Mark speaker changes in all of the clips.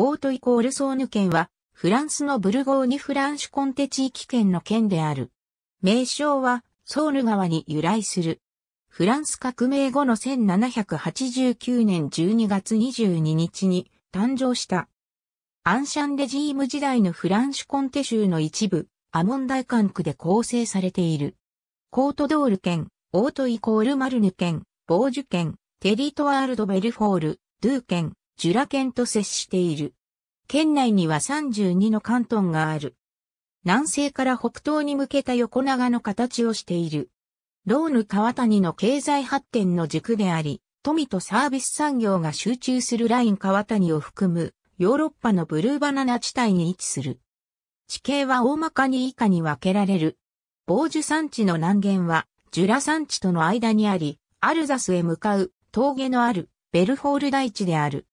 Speaker 1: オートイコールソーヌ県は、フランスのブルゴーニュ・フランシュコンテ地域県の県である。名称は、ソーヌ川に由来する。フランス革命後の1789年12月22日に誕生した。アンシャンレジーム時代のフランシュコンテ州の一部、アモンダイ管区で構成されている。コートドール県、オートイコールマルヌ県、ボージュ県、テリトワールドベルフォール、ドゥー県、ジュラ県と接している。県内には32の関東がある。南西から北東に向けた横長の形をしている。ローヌ川谷の経済発展の軸であり、富とサービス産業が集中するライン川谷を含むヨーロッパのブルーバナナ地帯に位置する。地形は大まかに以下に分けられる。防樹山地の南限は、ジュラ山地との間にあり、アルザスへ向かう峠のあるベルホール大地である。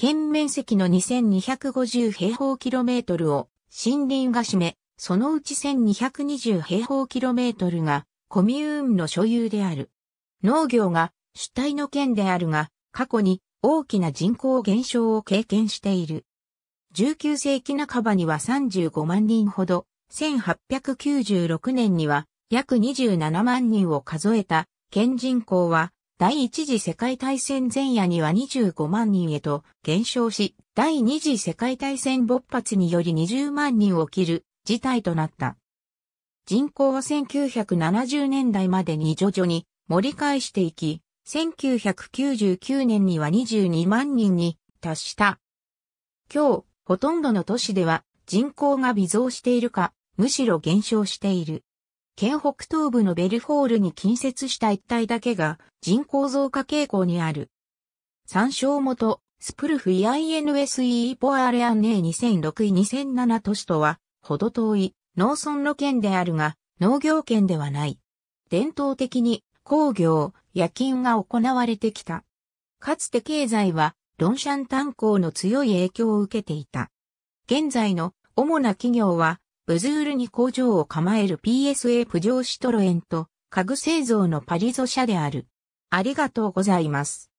Speaker 1: 県面積の2250平方キロメートルを森林が占め、そのうち1220平方キロメートルがコミューンの所有である。農業が主体の県であるが、過去に大きな人口減少を経験している。19世紀半ばには35万人ほど、1896年には約27万人を数えた県人口は第一次世界大戦前夜には25万人へと減少し、第二次世界大戦勃発により20万人を切る事態となった。人口は1970年代までに徐々に盛り返していき、1999年には22万人に達した。今日、ほとんどの都市では人口が微増しているか、むしろ減少している。県北東部のベルフォールに近接した一帯だけが人口増加傾向にある。参照元、スプルフ i n s e ポアレアンネー2006位2007都市とは、ほど遠い農村の県であるが、農業県ではない。伝統的に工業、夜勤が行われてきた。かつて経済は、ロンシャン炭鉱の強い影響を受けていた。現在の主な企業は、ブズールに工場を構える PSA プジョーシトロエンと家具製造のパリゾ社である。ありがとうございます。